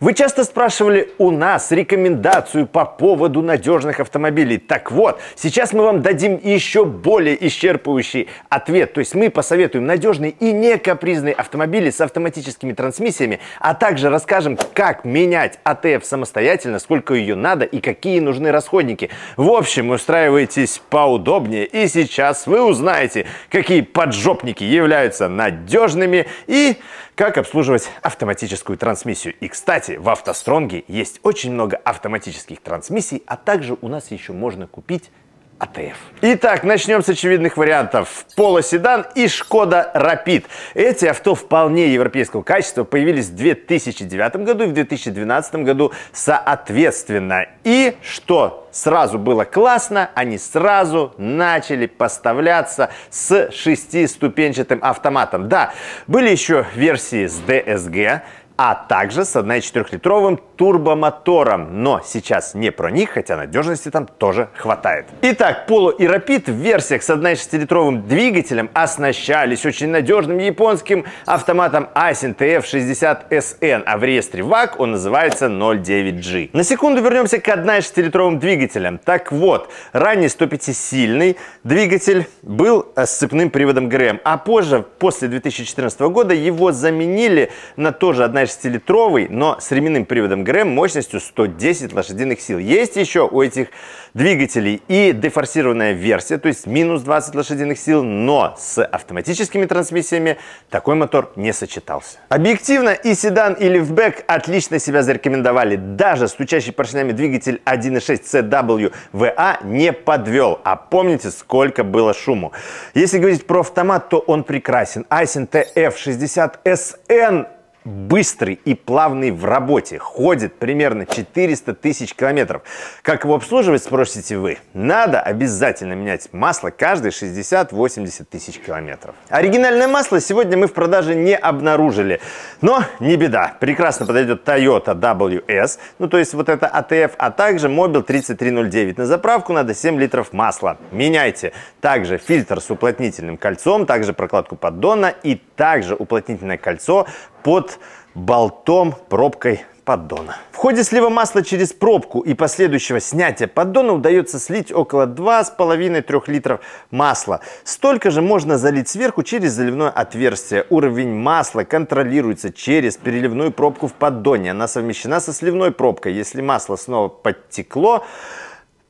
Вы часто спрашивали у нас рекомендацию по поводу надежных автомобилей. Так вот, сейчас мы вам дадим еще более исчерпывающий ответ. То есть мы посоветуем надежные и не капризные автомобили с автоматическими трансмиссиями, а также расскажем, как менять АТФ самостоятельно, сколько ее надо и какие нужны расходники. В общем, устраивайтесь поудобнее. И сейчас вы узнаете, какие поджопники являются надежными и как обслуживать автоматическую трансмиссию. И, кстати, в автостронге есть очень много автоматических трансмиссий, а также у нас еще можно купить АТФ. Итак, начнем с очевидных вариантов. Polo седан и Шкода Rapid. Эти авто вполне европейского качества появились в 2009 году и в 2012 году соответственно. И что сразу было классно, они сразу начали поставляться с шестиступенчатым автоматом. Да, были еще версии с DSG, а также с 1,4-литровым турбомотором. Но сейчас не про них, хотя надежности там тоже хватает. Итак, Polo и Rapid в версиях с 1,6-литровым двигателем оснащались очень надежным японским автоматом Asin TF60SN, а в реестре ВАК он называется 09G. На секунду вернемся к 1,6-литровым двигателям. Так вот, ранний 105-сильный двигатель был э, с цепным приводом ГРМ, а позже, после 2014 года, его заменили на тоже 1,6 шестилитровый, но с ременным приводом ГРМ мощностью 110 лошадиных сил. Есть еще у этих двигателей и дефорсированная версия, то есть минус 20 лошадиных сил, но с автоматическими трансмиссиями такой мотор не сочетался. Объективно и седан, и лифтбэк отлично себя зарекомендовали. Даже стучащий поршнями двигатель 1.6 CW VA не подвел. А помните, сколько было шуму? Если говорить про автомат, то он прекрасен. Айсен TF60SN быстрый и плавный в работе, ходит примерно 400 тысяч километров. Как его обслуживать, спросите вы? Надо обязательно менять масло каждые 60-80 тысяч километров. Оригинальное масло сегодня мы в продаже не обнаружили, но не беда. Прекрасно подойдет Toyota WS, ну то есть вот это ATF, а, а также Mobil 3309. На заправку надо 7 литров масла. Меняйте. Также фильтр с уплотнительным кольцом, также прокладку поддона и также уплотнительное кольцо под болтом, пробкой поддона. В ходе слива масла через пробку и последующего снятия поддона удается слить около 2,5-3 литров масла. Столько же можно залить сверху через заливное отверстие. Уровень масла контролируется через переливную пробку в поддоне. Она совмещена со сливной пробкой. Если масло снова подтекло,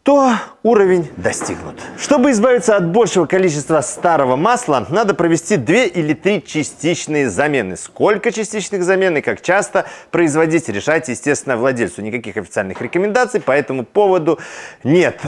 то уровень достигнут. Чтобы избавиться от большего количества старого масла, надо провести две или три частичные замены. Сколько частичных замен и как часто производить, решать, естественно, владельцу. Никаких официальных рекомендаций по этому поводу нет.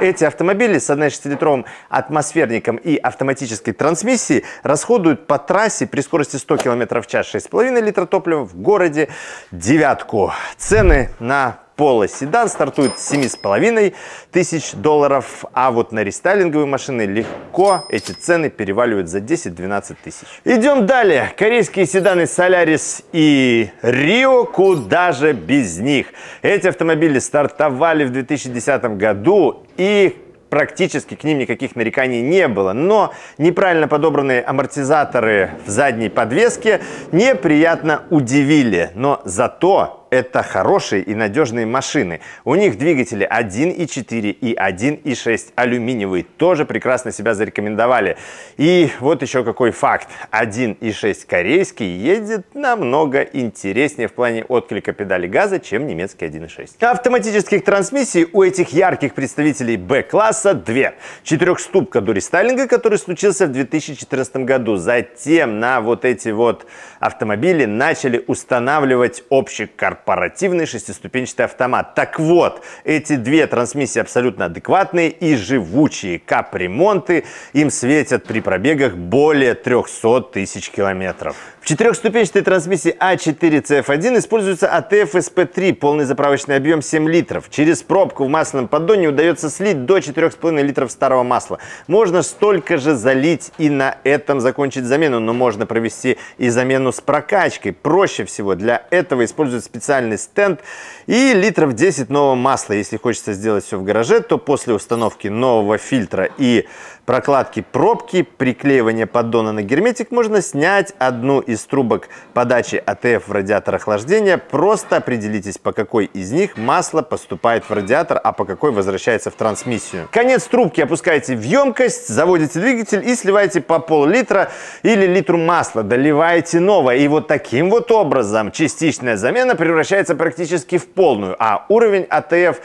Эти автомобили с 1,6-литровым атмосферником и автоматической трансмиссией расходуют по трассе при скорости 100 км в час 6,5 литра топлива в городе девятку. Цены на пола седан стартует с 7,5 тысяч долларов, а вот на рестайлинговые машины легко эти цены переваливают за 10-12 тысяч. Идем далее. Корейские седаны Solaris и Rio, куда же без них. Эти автомобили стартовали в 2010 году и практически к ним никаких нареканий не было. Но неправильно подобранные амортизаторы в задней подвеске неприятно удивили. Но зато это хорошие и надежные машины. У них двигатели 1.4 и 1.6 алюминиевые тоже прекрасно себя зарекомендовали. И вот еще какой факт. 1.6 корейский едет намного интереснее в плане отклика педали газа, чем немецкий 1.6. Автоматических трансмиссий у этих ярких представителей B-класса две. Четырехступка до рестайлинга, который случился в 2014 году. Затем на вот эти вот автомобили начали устанавливать общий картон корпоративный шестиступенчатый автомат. Так вот, эти две трансмиссии абсолютно адекватные и живучие. Капремонты им светят при пробегах более 300 тысяч километров. В четырехступенчатой трансмиссии А4CF1 используется ATF sp 3 полный заправочный объем 7 литров. Через пробку в масляном поддоне удается слить до 4,5 литров старого масла. Можно столько же залить и на этом закончить замену, но можно провести и замену с прокачкой. Проще всего для этого используют специальные специальный стенд и литров 10 нового масла. Если хочется сделать все в гараже, то после установки нового фильтра и прокладки пробки, приклеивания поддона на герметик можно снять одну из трубок подачи АТФ в радиатор охлаждения. Просто определитесь, по какой из них масло поступает в радиатор, а по какой возвращается в трансмиссию. Конец трубки опускаете в емкость, заводите двигатель и сливаете по пол-литра или литру масла. Доливаете новое. И вот таким вот образом частичная замена превращается превращается практически в полную, а уровень АТФ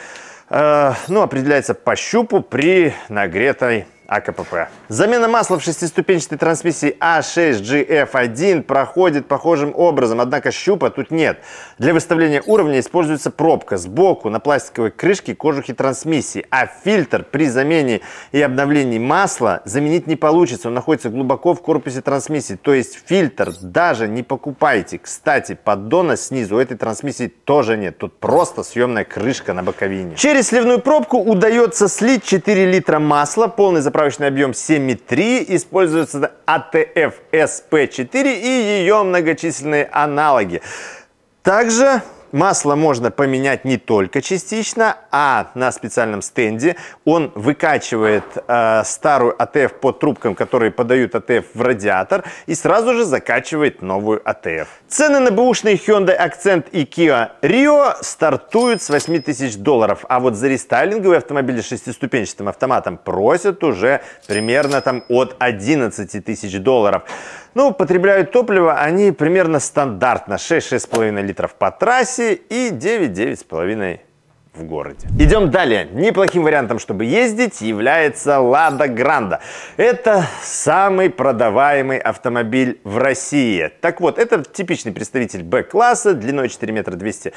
э, ну, определяется по щупу при нагретой АКПП. Замена масла в шестиступенчатой трансмиссии А6GF1 проходит похожим образом, однако щупа тут нет. Для выставления уровня используется пробка сбоку на пластиковой крышке кожухи трансмиссии, а фильтр при замене и обновлении масла заменить не получится, он находится глубоко в корпусе трансмиссии, то есть фильтр даже не покупайте. Кстати, поддона снизу этой трансмиссии тоже нет, тут просто съемная крышка на боковине. Через сливную пробку удается слить 4 литра масла, полный запас заправочный объем 7,3, используется ATF SP4 а и ее многочисленные аналоги. Также Масло можно поменять не только частично, а на специальном стенде. Он выкачивает э, старую АТФ по трубкам, которые подают АТФ в радиатор, и сразу же закачивает новую АТФ. Цены на бэушные Hyundai Accent и Kia Rio стартуют с 8 тысяч долларов, а вот за рестайлинговые автомобили с шестиступенчатым автоматом просят уже примерно там от 11 тысяч долларов. Ну, потребляют топливо они примерно стандартно 6-6,5 литров по трассе и 9-9,5 в городе. Идем далее. Неплохим вариантом, чтобы ездить, является Лада Гранда. Это самый продаваемый автомобиль в России. Так вот, это типичный представитель Б-класса, длиной 4 метра 200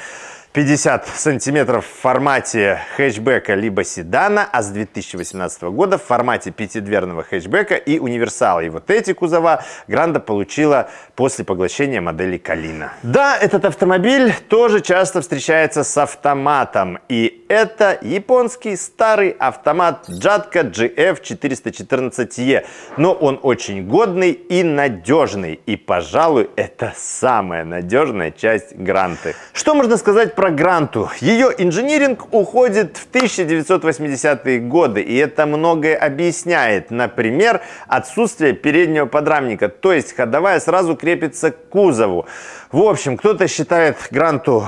50 сантиметров в формате хэтчбека либо седана, а с 2018 года в формате пятидверного хэтчбека и универсала. И вот эти кузова Гранда получила после поглощения модели Калина. Да, этот автомобиль тоже часто встречается с автоматом. И это японский старый автомат Jatka GF414E. Но он очень годный и надежный. И, пожалуй, это самая надежная часть Гранты. Что можно сказать про Гранту? Ее инжиниринг уходит в 1980-е годы. И это многое объясняет. Например, отсутствие переднего подрамника. То есть ходовая сразу крепится к кузову. В общем, кто-то считает Гранту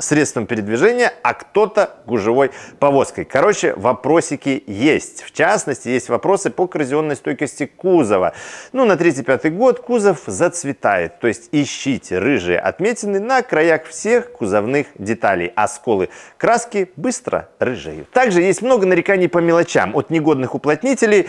средством передвижения, а кто-то гужевой повозкой. Короче, вопросики есть. В частности, есть вопросы по коррозионной стойкости кузова. Ну, на третий-пятый год кузов зацветает, то есть ищите рыжие отметины на краях всех кузовных деталей, осколы а краски быстро рыжеют. Также есть много нареканий по мелочам, от негодных уплотнителей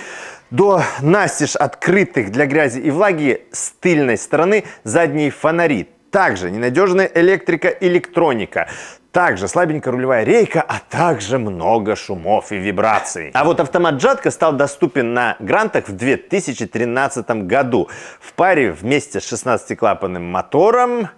до настежь открытых для грязи и влаги с тыльной стороны задние фонари также ненадежная электрика-электроника, также слабенькая рулевая рейка, а также много шумов и вибраций. А вот автомат Джатка стал доступен на грантах в 2013 году в паре вместе с 16-клапанным мотором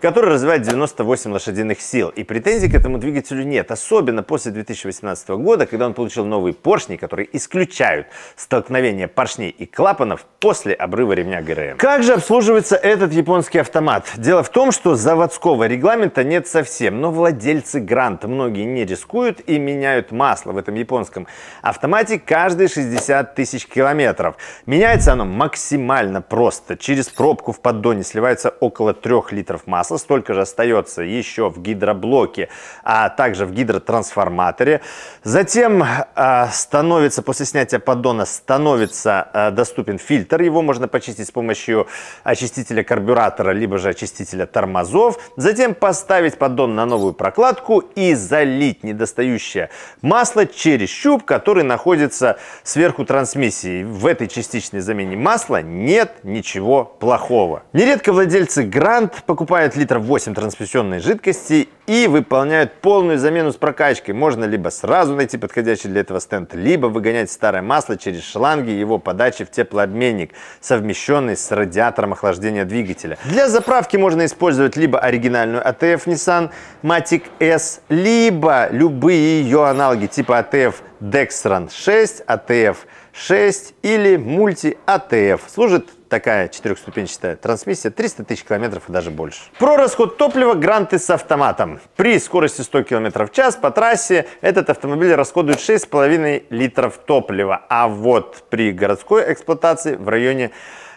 который развивает 98 лошадиных сил. И претензий к этому двигателю нет, особенно после 2018 года, когда он получил новые поршни, которые исключают столкновение поршней и клапанов после обрыва ремня ГРМ. Как же обслуживается этот японский автомат? Дело в том, что заводского регламента нет совсем, но владельцы Грант многие не рискуют и меняют масло в этом японском автомате каждые 60 тысяч километров. Меняется оно максимально просто. Через пробку в поддоне сливается около 3 литров масла, масла столько же остается еще в гидроблоке, а также в гидротрансформаторе. Затем а, становится, после снятия поддона, становится а, доступен фильтр. Его можно почистить с помощью очистителя карбюратора, либо же очистителя тормозов. Затем поставить поддон на новую прокладку и залить недостающее масло через щуп, который находится сверху трансмиссии. В этой частичной замене масла нет ничего плохого. Нередко владельцы Грант покупают литров 8 трансфузионной жидкости и выполняют полную замену с прокачкой. Можно либо сразу найти подходящий для этого стенд, либо выгонять старое масло через шланги его подачи в теплообменник, совмещенный с радиатором охлаждения двигателя. Для заправки можно использовать либо оригинальную ATF Nissan Matic S, либо любые ее аналоги типа ATF Dextran 6, ATF 6 или Multi ATF. Служит такая четырехступенчатая трансмиссия 300 тысяч километров и даже больше. Про расход топлива гранты с автоматом. При скорости 100 км в час по трассе этот автомобиль расходует 6,5 литров топлива, а вот при городской эксплуатации в районе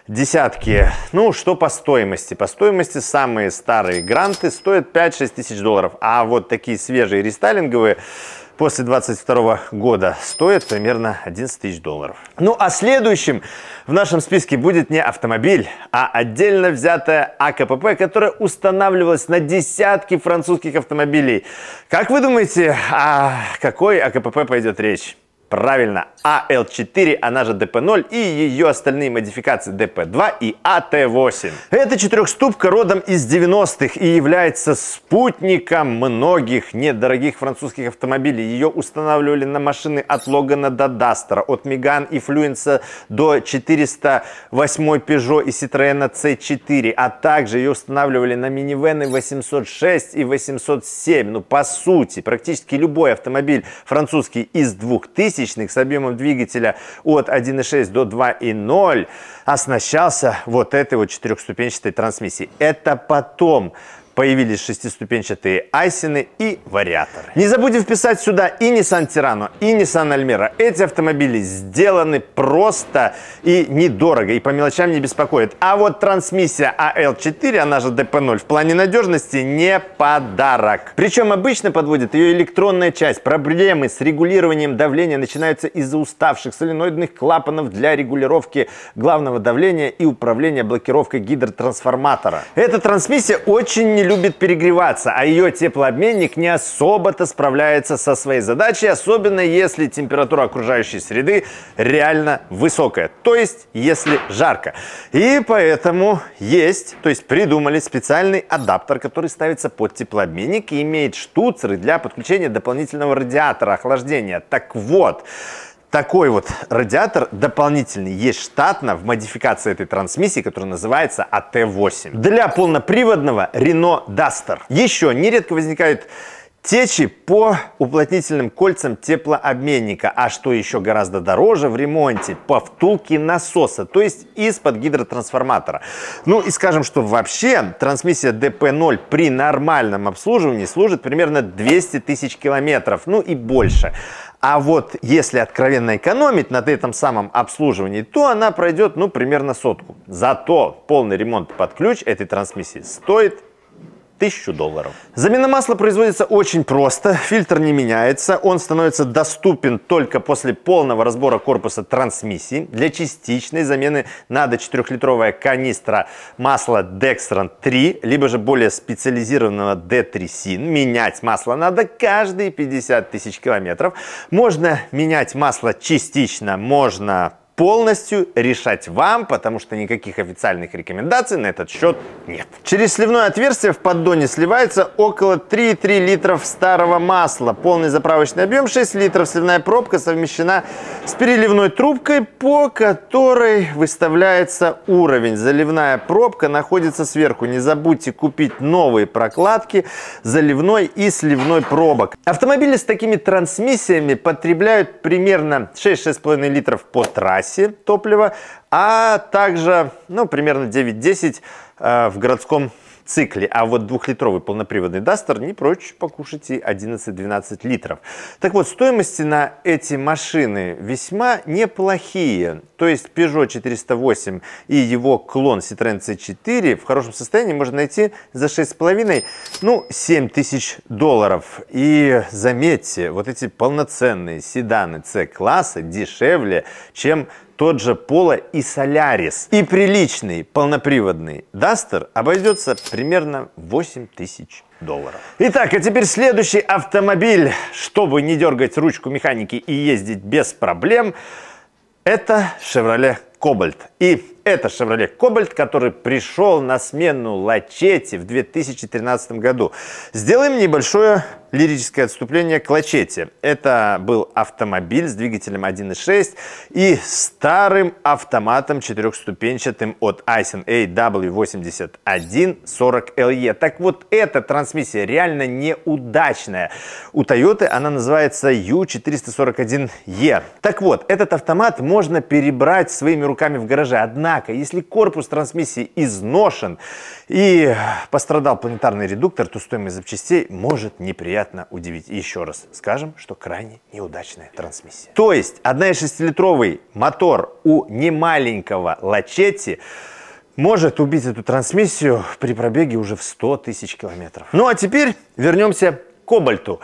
десятки. Ну, что по стоимости? По стоимости самые старые гранты стоят 5-6 тысяч долларов, а вот такие свежие рестайлинговые после 22 года стоит примерно 11 тысяч долларов. Ну а следующим в нашем списке будет не автомобиль, а отдельно взятая АКПП, которая устанавливалась на десятки французских автомобилей. Как вы думаете, о какой АКПП пойдет речь? Правильно, AL4, а она же DP0 и ее остальные модификации DP2 и AT8. А Эта четырехступка родом из 90-х и является спутником многих недорогих французских автомобилей. Ее устанавливали на машины от Логана до Дастера, от Меган и Флюенса до 408 Peugeot и Citroёn C4, а также ее устанавливали на минивены 806 и 807. Ну, по сути, практически любой автомобиль французский из 2000 пятиступенечных с объемом двигателя от 1.6 до 2.0 оснащался вот этой вот четырехступенчатой трансмиссией. Это потом Появились шестиступенчатые айсины и вариаторы. Не забудем вписать сюда и Nissan Terrano, и Nissan Almera. Эти автомобили сделаны просто и недорого, и по мелочам не беспокоит. А вот трансмиссия AL4, а она же DP0, в плане надежности не подарок. Причем обычно подводит ее электронная часть. Проблемы с регулированием давления начинаются из-за уставших соленоидных клапанов для регулировки главного давления и управления блокировкой гидротрансформатора. Эта трансмиссия очень не любит перегреваться, а ее теплообменник не особо-то справляется со своей задачей, особенно если температура окружающей среды реально высокая, то есть если жарко. И поэтому есть, то есть придумали специальный адаптер, который ставится под теплообменник и имеет штуцеры для подключения дополнительного радиатора охлаждения. Так вот, такой вот радиатор дополнительный есть штатно в модификации этой трансмиссии, которая называется AT8. Для полноприводного Renault Duster. Еще нередко возникают Течи по уплотнительным кольцам теплообменника, а что еще гораздо дороже в ремонте, по втулке насоса, то есть из-под гидротрансформатора. Ну и скажем, что вообще трансмиссия DP0 при нормальном обслуживании служит примерно 200 тысяч километров, ну и больше. А вот если откровенно экономить на этом самом обслуживании, то она пройдет, ну, примерно сотку. Зато полный ремонт под ключ этой трансмиссии стоит 1000 долларов. Замена масла производится очень просто. Фильтр не меняется. Он становится доступен только после полного разбора корпуса трансмиссии. Для частичной замены надо 4-литровая канистра масла Dextran 3, либо же более специализированного D3SIN. Менять масло надо каждые 50 тысяч километров. Можно менять масло частично, можно полностью решать вам, потому что никаких официальных рекомендаций на этот счет нет. Через сливное отверстие в поддоне сливается около 3,3 литров старого масла. Полный заправочный объем 6 литров. Сливная пробка совмещена с переливной трубкой, по которой выставляется уровень. Заливная пробка находится сверху. Не забудьте купить новые прокладки заливной и сливной пробок. Автомобили с такими трансмиссиями потребляют примерно 6-6,5 литров по трассе такси топлива, а также ну, примерно 9-10 э, в городском цикле. А вот двухлитровый полноприводный Duster не прочь покушать и 11-12 литров. Так вот, стоимости на эти машины весьма неплохие. То есть Peugeot 408 и его клон Citroen C4 в хорошем состоянии можно найти за 6,5, ну, 7 тысяч долларов. И заметьте, вот эти полноценные седаны C-класса дешевле, чем тот же Polo и Solaris. И приличный полноприводный Duster обойдется примерно 8 тысяч долларов. Итак, а теперь следующий автомобиль. Чтобы не дергать ручку механики и ездить без проблем, это Chevrolet Cobalt. И это Chevrolet Cobalt, который пришел на смену Лачете в 2013 году. Сделаем небольшое лирическое отступление к Лачете. Это был автомобиль с двигателем 1.6 и старым автоматом четырехступенчатым от Aisin AW8140LE. Так вот, эта трансмиссия реально неудачная. У Toyota она называется U441E. Так вот, этот автомат можно перебрать своими руками в гараже. Одна Однако, если корпус трансмиссии изношен и пострадал планетарный редуктор, то стоимость запчастей может неприятно удивить. И еще раз скажем, что крайне неудачная трансмиссия. То есть 1,6-литровый мотор у немаленького Лачетти может убить эту трансмиссию при пробеге уже в 100 тысяч километров. Ну а теперь вернемся к кобальту.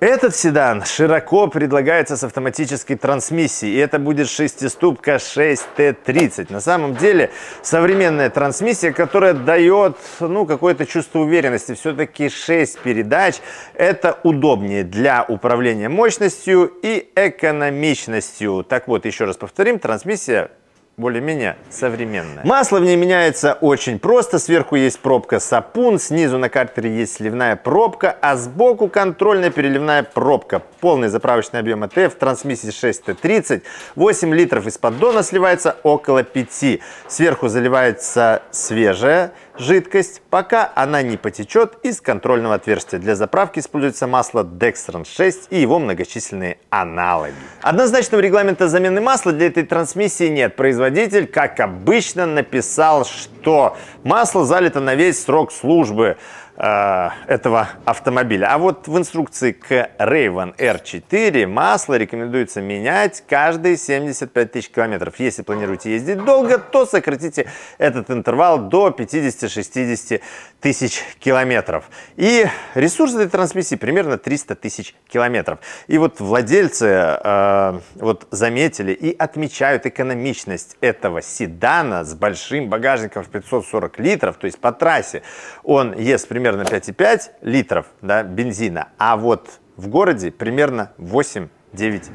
Этот седан широко предлагается с автоматической трансмиссией, и это будет шестиступка 6T30. На самом деле современная трансмиссия, которая дает ну, какое-то чувство уверенности. Все-таки 6 передач – это удобнее для управления мощностью и экономичностью. Так вот, еще раз повторим, трансмиссия более-менее современная. Масло в ней меняется очень просто. Сверху есть пробка сапун, снизу на картере есть сливная пробка, а сбоку контрольная переливная пробка. Полный заправочный объем АТФ, трансмиссии 6Т30, 8 литров из поддона сливается около 5. Сверху заливается свежая жидкость, пока она не потечет из контрольного отверстия. Для заправки используется масло Dextran 6 и его многочисленные аналоги. Однозначного регламента замены масла для этой трансмиссии нет. Производитель производитель, как обычно, написал, что масло залито на весь срок службы. Э, этого автомобиля. А вот в инструкции к Raven R4 масло рекомендуется менять каждые 75 тысяч километров. Если планируете ездить долго, то сократите этот интервал до 50-60 тысяч километров. И ресурс этой трансмиссии примерно 300 тысяч километров. И вот владельцы э, вот заметили и отмечают экономичность этого седана с большим багажником в 540 литров, то есть по трассе он ест примерно примерно 5,5 литров да, бензина, а вот в городе примерно 8-9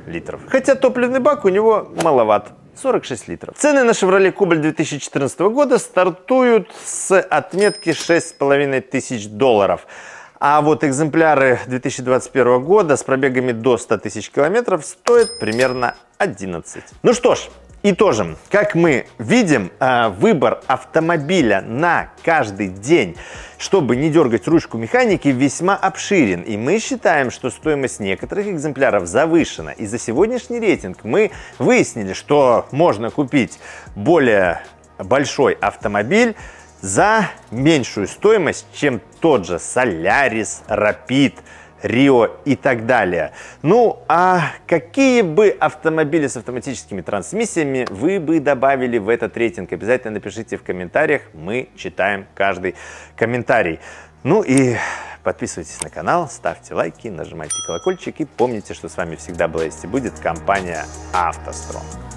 литров. Хотя топливный бак у него маловат. 46 литров. Цены на Chevrolet Кубль 2014 года стартуют с отметки 6,5 тысяч долларов. А вот экземпляры 2021 года с пробегами до 100 тысяч километров стоят примерно 11. Ну что ж, Итожим, как мы видим, э, выбор автомобиля на каждый день, чтобы не дергать ручку механики, весьма обширен. И мы считаем, что стоимость некоторых экземпляров завышена. И за сегодняшний рейтинг мы выяснили, что можно купить более большой автомобиль за меньшую стоимость, чем тот же Solaris, Rapid, Рио и так далее. Ну, а какие бы автомобили с автоматическими трансмиссиями вы бы добавили в этот рейтинг? Обязательно напишите в комментариях, мы читаем каждый комментарий. Ну и подписывайтесь на канал, ставьте лайки, нажимайте колокольчик и помните, что с вами всегда была есть и будет компания АвтоСтронг.